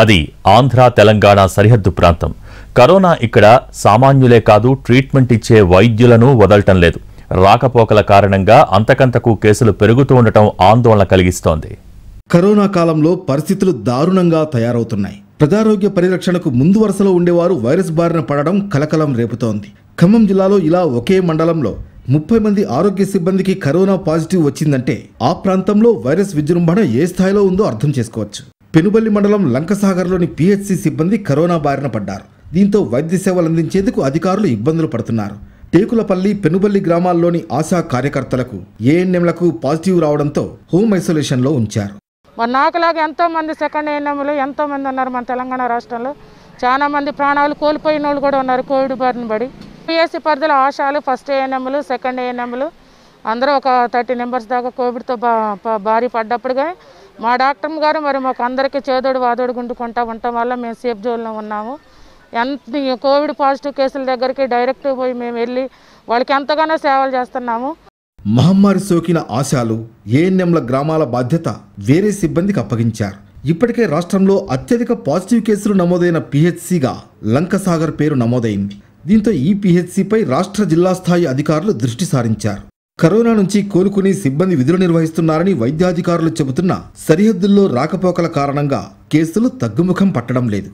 అది ఆంధ్ర తెలంగాణ సరిహద్దు ప్రాంతం కరోనా ఇక్కడ సామాన్యులే కాదు ట్రీట్మెంట్ ఇచ్చే వైద్యులను వదలటం లేదు రాకపోకల కారణంగా అంతకంతకు కేసులు పెరుగుతూ ఉండటం ఆందోళన కలిగిస్తోంది కరోనా కాలంలో పరిస్థితులు దారుణంగా తయారవుతున్నాయి ప్రజారోగ్య పరిరక్షణకు ముందు వరుసలో ఉండేవారు వైరస్ బారిన పడడం కలకలం రేపుతోంది ఖమ్మం జిల్లాలో ఇలా ఒకే మండలంలో ముప్పై మంది ఆరోగ్య సిబ్బందికి కరోనా పాజిటివ్ వచ్చిందంటే ఆ ప్రాంతంలో వైరస్ విజృంభణ ఏ స్థాయిలో ఉందో అర్థం చేసుకోవచ్చు పెనుబల్లి మండలం లంకసాగర్లోని పిహెచ్సి సిబ్బంది కరోనా బారిన పడ్డారు దీంతో వైద్య సేవలు అందించేందుకు అధికారులు ఇబ్బందులు పడుతున్నారు టేకులపల్లి పెనుబల్లి గ్రామాల్లోని ఆశా కార్యకర్తలకు ఏఎన్ఎంలకు పాజిటివ్ రావడంతో హోమ్ లో ఉంచారు మరి నాకులాగా ఎంతోమంది సెకండ్ ఏఎన్ఎంలు ఎంతోమంది ఉన్నారు మన తెలంగాణ రాష్ట్రంలో చాలామంది ప్రాణాలు కోల్పోయిన వాళ్ళు కూడా ఉన్నారు కోవిడ్ బారిన పడి పిఎస్సి పరిధిలో ఆశాలు ఫస్ట్ ఏఎన్ఎంలు సెకండ్ ఏఎన్ఎంలు అందరూ ఒక థర్టీ నెంబర్స్ దాకా కోవిడ్తో బా భారీ పడ్డప్పుడుగా మా డాక్టర్ గారు మరి మాకు అందరికీ చేదోడు వాదోడు గుండుకుంటా ఉండటం వల్ల మేము సేఫ్ జోన్లో ఉన్నాము ఎంత కోవిడ్ పాజిటివ్ కేసుల దగ్గరికి డైరెక్ట్ పోయి మేము వెళ్ళి వాళ్ళకి ఎంతగానో సేవలు చేస్తున్నాము మహమ్మారి సోకిన ఆశాలు ఏఎన్ఎంల గ్రామాల బాధ్యత వేరే సిబ్బందికి అప్పగించారు ఇప్పటికే రాష్ట్రంలో అత్యధిక పాజిటివ్ కేసులు నమోదైన పిహెచ్సిగా లంకసాగర్ పేరు నమోదైంది దీంతో ఈ పిహెచ్సిపై రాష్ట్ర జిల్లా స్థాయి అధికారులు దృష్టి సారించారు కరోనా నుంచి కోలుకుని సిబ్బంది విధులు నిర్వహిస్తున్నారని వైద్యాధికారులు చెబుతున్న సరిహద్దుల్లో రాకపోకల కారణంగా కేసులు తగ్గుముఖం పట్టడం లేదు